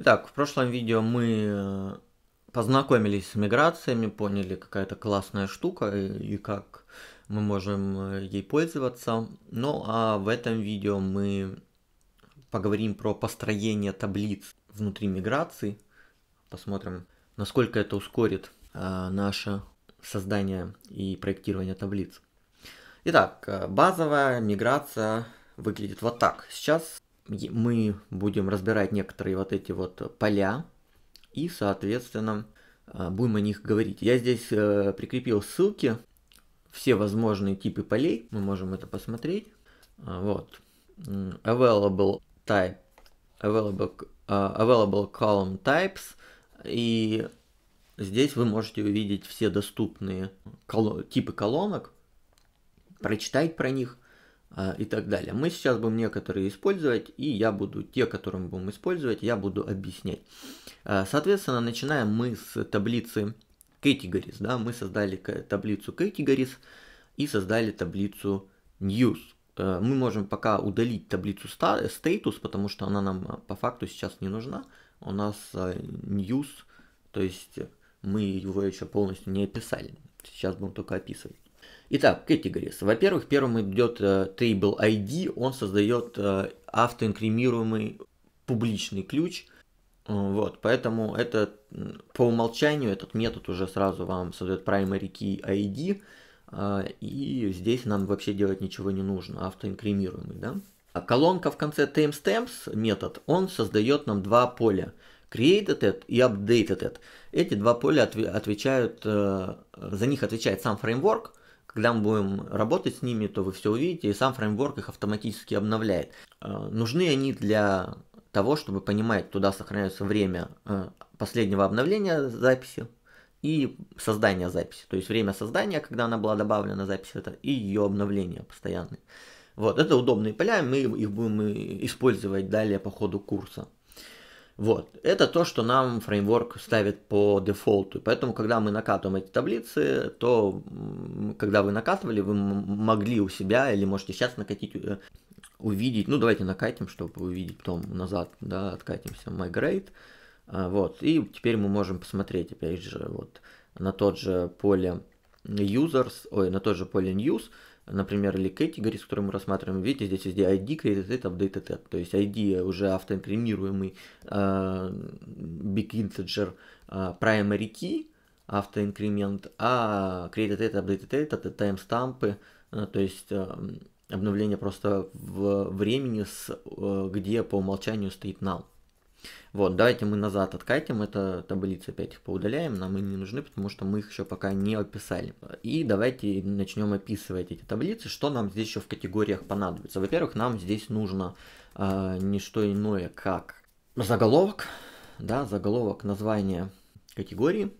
Итак, в прошлом видео мы э, познакомились с миграциями, поняли, какая это классная штука и, как мы можем э, ей пользоваться. Ну а в этом видео мы поговорим про построение таблиц внутри миграции. Посмотрим, насколько это ускорит э, наше создание и проектирование таблиц. Итак, базовая миграция выглядит вот так. Сейчас мы будем разбирать некоторые вот эти вот поля и, соответственно, э, будем о них говорить. Я здесь э, прикрепил ссылки, все возможные типы полей, мы можем это посмотреть. А, вот. Available type, available, а, available column types, и здесь вы можете увидеть все доступные коло типы колонок, прочитать про них – а, и так далее. Мы сейчас будем некоторые использовать, и я буду, те, которые мы будем использовать, я буду объяснять. А, соответственно, начинаем мы с таблицы categories, да, мы создали таблицу categories и создали таблицу news. А, мы можем пока удалить таблицу status, потому что она нам по факту сейчас не нужна. У нас news, то есть мы его еще полностью не описали. Сейчас будем только описывать. Итак, категории. Во-первых, первым идет э, table ID, он создает э, автоинкремируемый публичный ключ. Э, вот, поэтому это по умолчанию этот метод уже сразу вам создает primary key ID, и здесь нам вообще делать ничего не нужно, автоинкремируемый, да? А колонка в конце timestamps метод, он создает нам два поля. Created и updated Эти два поля отвечают, за них отвечает сам фреймворк, когда мы будем работать с ними, то вы все увидите, и сам фреймворк их автоматически обновляет. Э, нужны они для того, чтобы понимать, туда сохраняется время э, последнего обновления записи и создания записи. То есть время создания, когда она была добавлена запись, это и ее обновление постоянное. Вот, это удобные поля, мы их будем э, использовать далее по ходу курса. Вот. Это то, что нам фреймворк ставит по дефолту. Поэтому, когда мы накатываем эти таблицы, то когда вы накатывали, вы могли у себя или можете сейчас накатить э, увидеть, ну давайте накатим, чтобы увидеть потом назад, да, откатимся, migrate, а, вот, и теперь мы можем посмотреть, опять же, вот, на тот же поле users, ой, на тот же поле news, например, или категории, которые мы рассматриваем, видите, здесь везде ID, created, updated, add. то есть ID уже автоинкримируемый э, big integer э, primary key, автоинкремент, а created, это updated, add, это таймстампы, э, то есть э, обновление просто в времени, с, э, где по умолчанию стоит null. Вот, давайте мы назад откатим, это таблицы опять их поудаляем, нам они не нужны, потому что мы их еще пока не описали. И давайте начнем описывать эти таблицы, что нам здесь еще в категориях понадобится. Во-первых, нам здесь нужно э, не что иное, как заголовок, да, заголовок, название категории,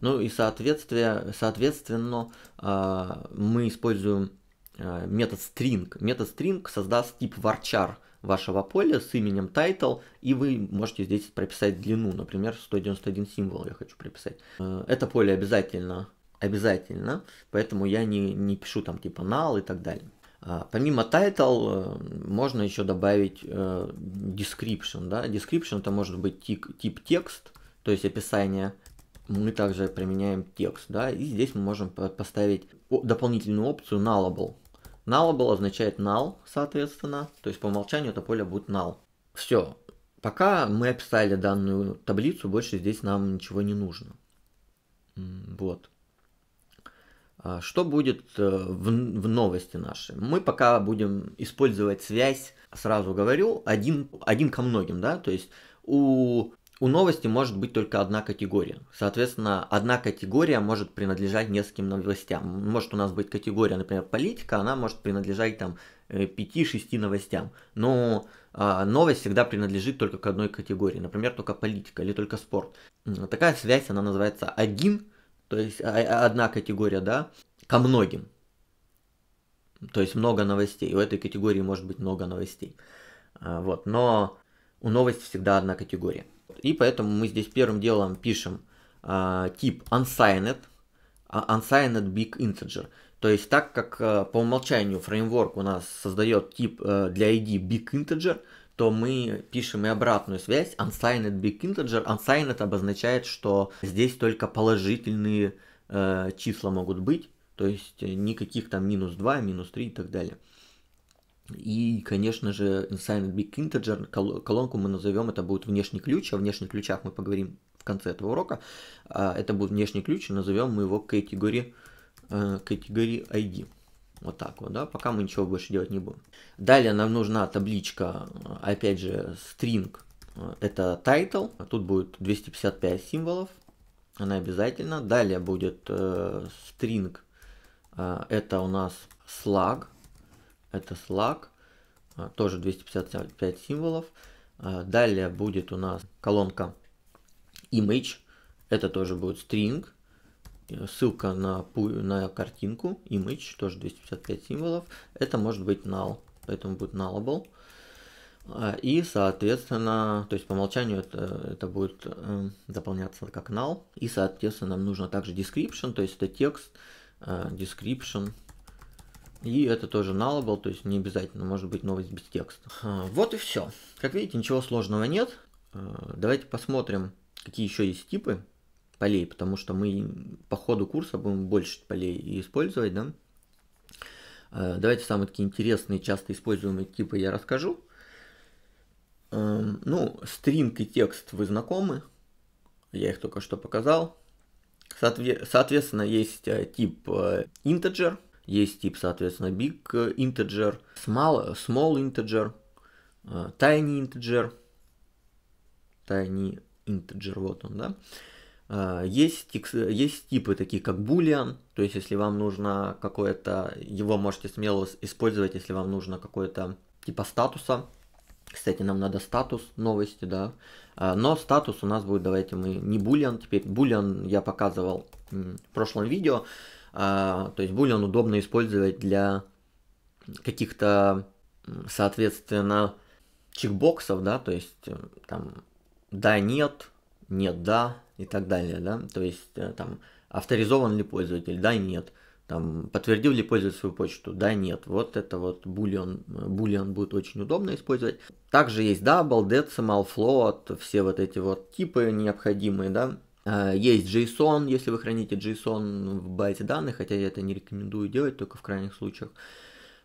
ну и соответствие, соответственно, э, мы используем а, метод string. Метод string создаст тип varchar – вашего поля с именем title, и вы можете здесь прописать длину, например, 191 символ я хочу прописать. Э, это поле обязательно, обязательно, поэтому я не, не пишу там типа null и так далее. А, помимо title э, можно еще добавить э, description. Да? Description это может быть тип, тип текст, то есть описание. Мы также применяем текст. Да? И здесь мы можем поставить дополнительную опцию nullable. Nullable означает null, соответственно, то есть по умолчанию это поле будет null. Все. Пока мы описали данную таблицу, больше здесь нам ничего не нужно. Вот. А, что будет э, в, в новости нашей? Мы пока будем использовать связь, сразу говорю, один, один ко многим, да, то есть у у новости может быть только одна категория. Соответственно, одна категория может принадлежать нескольким новостям. Может у нас быть категория, например, политика, она может принадлежать там 5-6 э, новостям. Но э, новость всегда принадлежит только к одной категории. Например, только политика или только спорт. Такая связь, она называется один, то есть а, а, одна категория, да, ко многим. То есть много новостей. У этой категории может быть много новостей. Вот, но у новости всегда одна категория. И поэтому мы здесь первым делом пишем э, тип unsigned, а, unsigned big integer. То есть так как э, по умолчанию фреймворк у нас создает тип э, для id big integer, то мы пишем и обратную связь unsigned big integer. Unsigned обозначает, что здесь только положительные э, числа могут быть, то есть никаких там минус 2, минус 3 и так далее. И, конечно же, Inside Big Integer, колонку мы назовем, это будет внешний ключ, о внешних ключах мы поговорим в конце этого урока. А, это будет внешний ключ, назовем мы его категории, э, категории ID. Вот так вот, да, пока мы ничего больше делать не будем. Далее нам нужна табличка, э, опять же, string, э, это title, а тут будет 255 символов, она обязательно. Далее будет string, это у нас slug, это Slack, а, тоже 255 символов. А, далее будет у нас колонка image, это тоже будет string, ссылка на, на картинку, image, тоже 255 символов. Это может быть null, поэтому будет nullable. А, и, соответственно, то есть по умолчанию это, это будет э, заполняться как null. И, соответственно, нам нужно также description, то есть это текст, э, description и это тоже nullable, то есть не обязательно может быть новость без текста. А, вот и все. Как видите, ничего сложного нет. А, давайте посмотрим, какие еще есть типы полей, потому что мы по ходу курса будем больше полей использовать, да. А, давайте самые такие интересные, часто используемые типы я расскажу. Ну, стринг и текст вы знакомы. Я их только что показал. соответственно, есть э, тип э, integer – есть тип, соответственно, big э, integer, small, small integer, э, tiny integer, tiny integer, вот он, да. Э, есть, есть типы такие как boolean, то есть если вам нужно какое-то, его можете смело использовать, если вам нужно какое-то типа статуса. Кстати, нам надо статус новости, да. Но статус у нас будет, давайте мы не boolean теперь. Boolean я показывал в прошлом видео. А, то есть Boolean удобно использовать для каких-то, соответственно, чекбоксов, да, то есть э, там да, нет, нет, да и так далее, да, то есть э, там авторизован ли пользователь, да, нет, там подтвердил ли пользователь свою почту, да, нет, вот это вот boolean, boolean э, будет очень удобно использовать. Также есть double, decimal, float, все вот эти вот типы необходимые, да, Э, есть JSON, если вы храните JSON в базе данных, хотя я это не рекомендую делать, только в крайних случаях,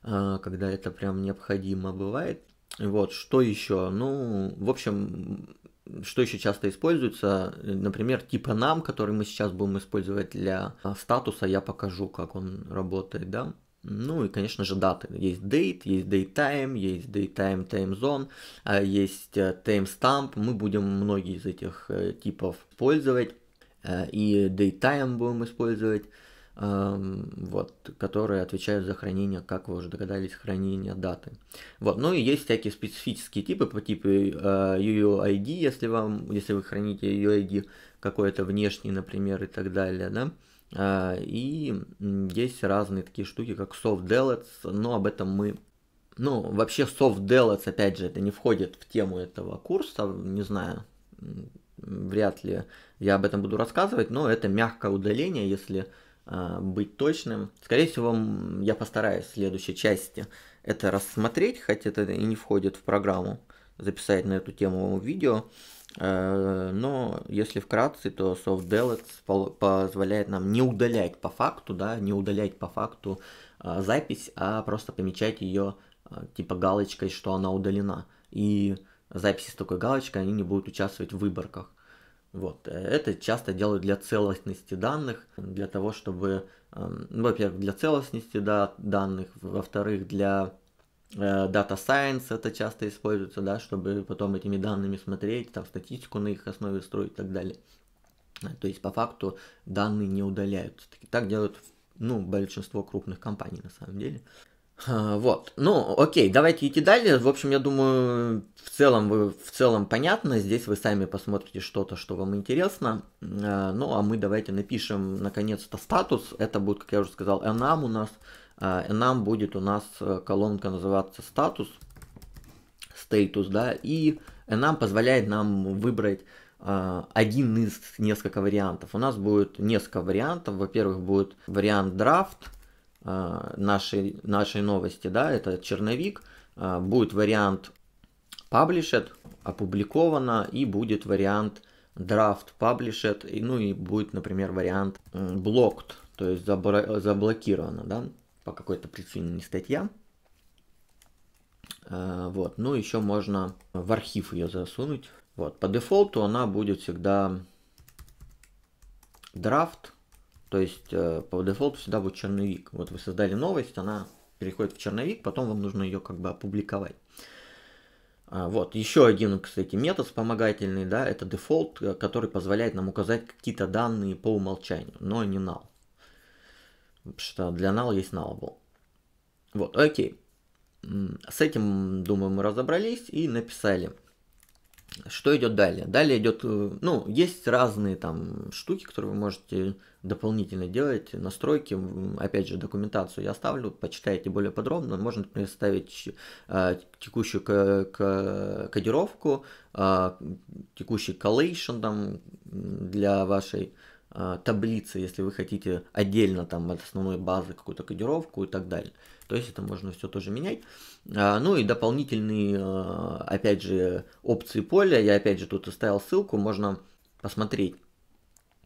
э, когда это прям необходимо бывает. Вот, что еще? Ну, в общем, что еще часто используется, например, типа нам, который мы сейчас будем использовать для э, статуса, я покажу, как он работает, да. Ну и, конечно же, даты. Есть date, есть date time, есть date time time zone, а есть э, timestamp. Мы будем многие из этих э, типов использовать. Э, и date time будем использовать, эм, вот, которые отвечают за хранение, как вы уже догадались, хранение даты. Вот, ну и есть всякие специфические типы по типу UUID, если, вам, если вы храните UUID какой-то внешний, например, и так далее, да. А, и есть разные такие штуки, как soft delates, но об этом мы... Ну, вообще soft delates, опять же, это не входит в тему этого курса, не знаю, вряд ли я об этом буду рассказывать, но это мягкое удаление, если а, быть точным. Скорее всего, я постараюсь в следующей части это рассмотреть, хотя это и не входит в программу, записать на эту тему видео. Э, но если вкратце, то soft SoftDelets позволяет нам не удалять по факту, да, не удалять по факту э, запись, а просто помечать ее э, типа галочкой, что она удалена. И записи с такой галочкой, они не будут участвовать в выборках. Вот. Это часто делают для целостности данных, для того, чтобы, эм, во-первых, для целостности да, данных, во-вторых, для Э, data Science это часто используется, да, чтобы потом этими данными смотреть, там статистику на их основе строить и так далее. Э, то есть по факту данные не удаляются. Так делают ну, большинство крупных компаний на самом деле. Э, вот, ну, окей, давайте идти далее. В общем, я думаю, в целом, вы, в целом понятно. Здесь вы сами посмотрите что-то, что вам интересно. Ну, а мы давайте напишем наконец-то статус. Это будет, как я уже сказал, enum у нас. А, нам будет у нас э, колонка называться статус, status, да, и э, нам позволяет нам выбрать а, один из несколько вариантов. У нас будет несколько вариантов. Во-первых, будет вариант драфт а, нашей, нашей новости, да, это черновик. Будет вариант published, опубликовано, и будет вариант драфт published, и, ну и будет, например, вариант blocked, то есть забл заблокировано, да по какой-то причине не статья. Э, вот, ну еще можно в архив ее засунуть. Вот, по дефолту она будет всегда драфт, то есть э, по дефолту всегда будет черновик. Вот вы создали новость, она переходит в черновик, потом вам нужно ее как бы опубликовать. А, вот, еще один, кстати, метод вспомогательный, да, это дефолт, э, который позволяет нам указать какие-то данные по умолчанию, но не null что для null есть nullable. Вот, окей. С этим, думаю, мы разобрались и написали. Что идет далее? Далее идет, э, ну, есть разные там штуки, которые вы можете дополнительно делать, настройки, опять же, документацию я оставлю, почитайте более подробно, можно, например, ставить э, текущую кодировку, э, текущий collation там для вашей Э, таблицы, если вы хотите отдельно там от основной базы какую-то кодировку и так далее. То есть это можно все тоже менять. А, ну и дополнительные, э, опять же, опции поля. Я опять же тут оставил ссылку, можно посмотреть.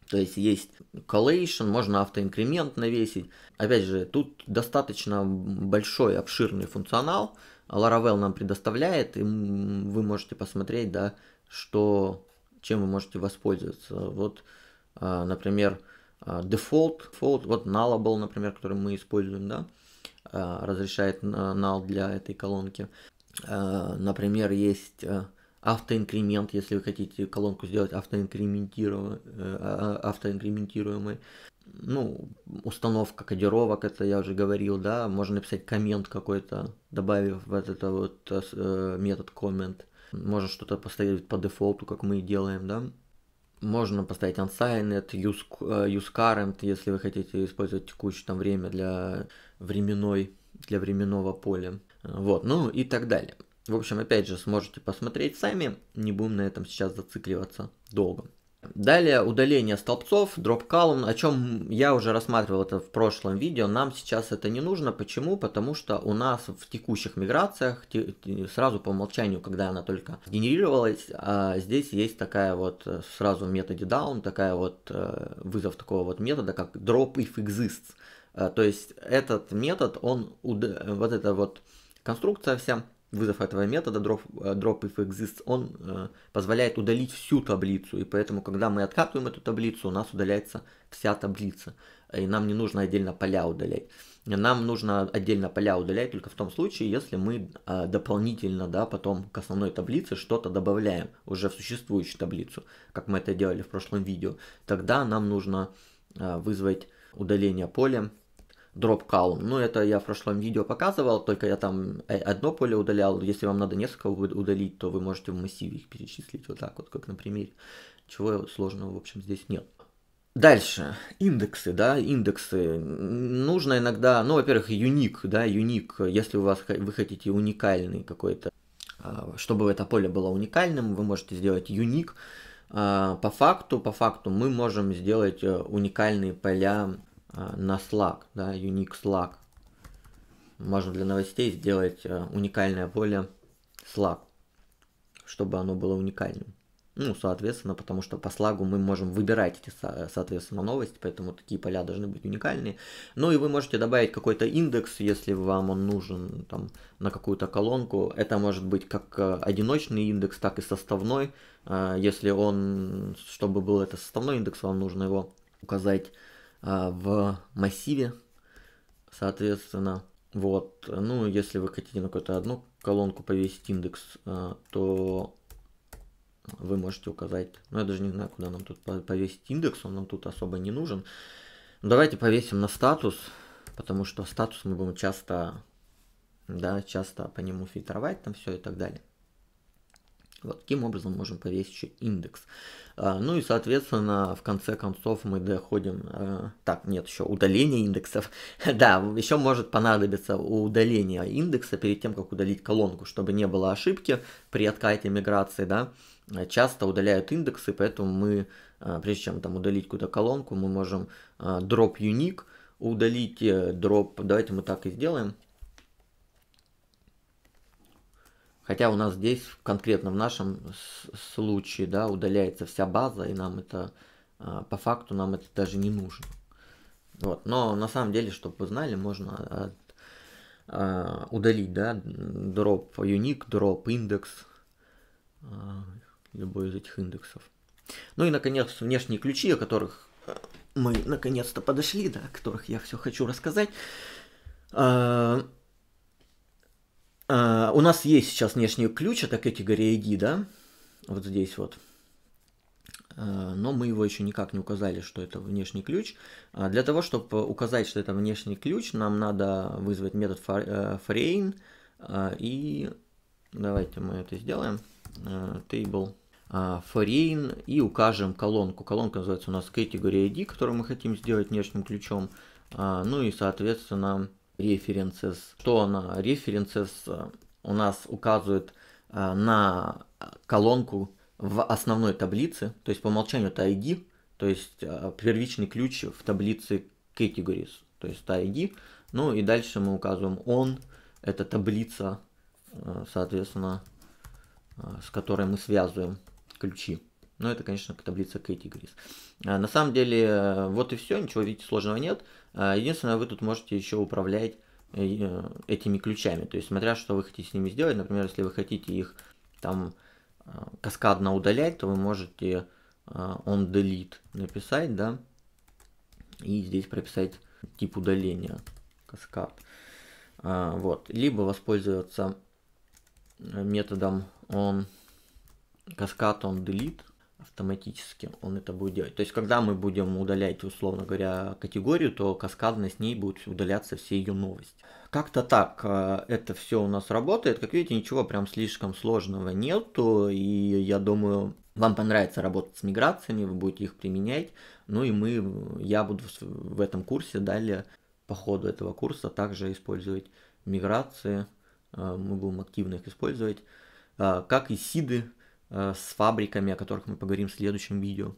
То есть есть collation, можно автоинкремент навесить. Опять же, тут достаточно большой, обширный функционал. Laravel нам предоставляет, и вы можете посмотреть, да, что, чем вы можете воспользоваться. Вот а, например, а, дефолт, default, вот null был, например, который мы используем, да, а, разрешает null для этой колонки. Например, есть автоинкремент, если вы хотите колонку сделать автоинкрементированной, э, автоинкрементируемой. Ну, установка кодировок, это я уже говорил, да, можно написать коммент какой-то, добавив в этот э, вот э, метод comment, Можно что-то поставить по дефолту, как мы и делаем, да можно поставить unsigned, use, э, use current, если вы хотите использовать текущее там время для временной, для временного поля. Вот, ну и так далее. В общем, опять же, сможете посмотреть сами, не будем на этом сейчас зацикливаться долго. Далее удаление столбцов, дроп column о чем я уже рассматривал это в прошлом видео. Нам сейчас это не нужно. Почему? Потому что у нас в текущих миграциях, сразу по умолчанию, когда она только генерировалась, а здесь есть такая вот э, сразу в методе down, такая вот э, вызов такого вот метода, как drop if exists. Э, то есть этот метод, он, вот эта вот конструкция вся, вызов этого метода drop, drop э, if exists, он э, позволяет удалить всю таблицу, и поэтому, когда мы откатываем эту таблицу, у нас удаляется вся таблица, и нам не нужно отдельно поля удалять. Нам нужно отдельно поля удалять только в том случае, если мы э, дополнительно, да, потом к основной таблице что-то добавляем уже в существующую таблицу, как мы это делали в прошлом видео, тогда нам нужно э, вызвать удаление поля дроп column. Ну, это я в прошлом видео показывал, только я там э, одно поле удалял. Если вам надо несколько удалить, то вы можете в массиве их перечислить вот так вот, как на примере. Чего сложного, в общем, здесь нет. Дальше, индексы, да, индексы. Нужно иногда, ну, во-первых, юник, да, юник, если у вас вы хотите уникальный какой-то, а, чтобы это поле было уникальным, вы можете сделать юник. А, по факту, по факту мы можем сделать э, уникальные поля Э, на Slack, да, Unique Slack. Можно для новостей сделать э, уникальное поле Slack, чтобы оно было уникальным. Ну, соответственно, потому что по слагу мы можем выбирать эти, соответственно, новости, поэтому такие поля должны быть уникальные. Ну и вы можете добавить какой-то индекс, если вам он нужен там, на какую-то колонку. Это может быть как э, одиночный индекс, так и составной. Если он, чтобы был это составной индекс, вам нужно его указать а, в массиве, соответственно. Вот, ну, если вы хотите на какую-то одну колонку повесить индекс, а, то вы можете указать, ну, я даже не знаю, куда нам тут повесить индекс, он нам тут особо не нужен. Но давайте повесим на статус, потому что статус мы будем часто, да, часто по нему фильтровать там все и так далее. Вот таким образом можем повесить еще индекс. А, ну и, соответственно, в конце концов мы доходим... А, так, нет, еще удаление индексов. да, еще может понадобиться удаление индекса перед тем, как удалить колонку, чтобы не было ошибки при откате миграции, да. А, часто удаляют индексы, поэтому мы, прежде чем там удалить куда колонку, мы можем drop unique удалить drop. Э, давайте мы так и сделаем. Хотя у нас здесь, конкретно в нашем случае, да, удаляется вся база, и нам это, а, по факту, нам это даже не нужно. Вот. Но на самом деле, чтобы вы знали, можно от, а, удалить, да, drop unique, drop index, а, любой из этих индексов. Ну и, наконец, внешние ключи, о которых мы наконец-то подошли, да, о которых я все хочу рассказать. А, у нас есть сейчас внешний ключ, это категория ID, да, вот здесь вот. А, но мы его еще никак не указали, что это внешний ключ. А, для того, чтобы указать, что это внешний ключ, нам надо вызвать метод foreign. Э, и давайте мы это сделаем. Table foreign и укажем колонку. Колонка называется у нас category ID, которую мы хотим сделать внешним ключом. Ну и, соответственно, references. Что она references э, у нас указывает э, на колонку в основной таблице, то есть по умолчанию это ID, то есть э, первичный ключ в таблице categories, то есть ID. Ну и дальше мы указываем on, это таблица, соответственно, с которой мы связываем ключи. Но это, конечно, таблица Categories. А, на самом деле, э, вот и все, ничего, видите, сложного нет. А, единственное, вы тут можете еще управлять э, э, этими ключами. То есть, смотря что вы хотите с ними сделать, например, если вы хотите их там каскадно удалять, то вы можете on delete написать, да, и здесь прописать тип удаления каскад. А, вот. Либо воспользоваться методом on каскад он delete, автоматически он это будет делать. То есть, когда мы будем удалять, условно говоря, категорию, то каскадно с ней будут удаляться все ее новости. Как-то так э, это все у нас работает. Как видите, ничего прям слишком сложного нету, и я думаю, вам понравится работать с миграциями, вы будете их применять. Ну и мы, я буду в этом курсе далее, по ходу этого курса, также использовать миграции. Э, мы будем активно их использовать. Э, как и сиды, Э, с фабриками, о которых мы поговорим в следующем видео.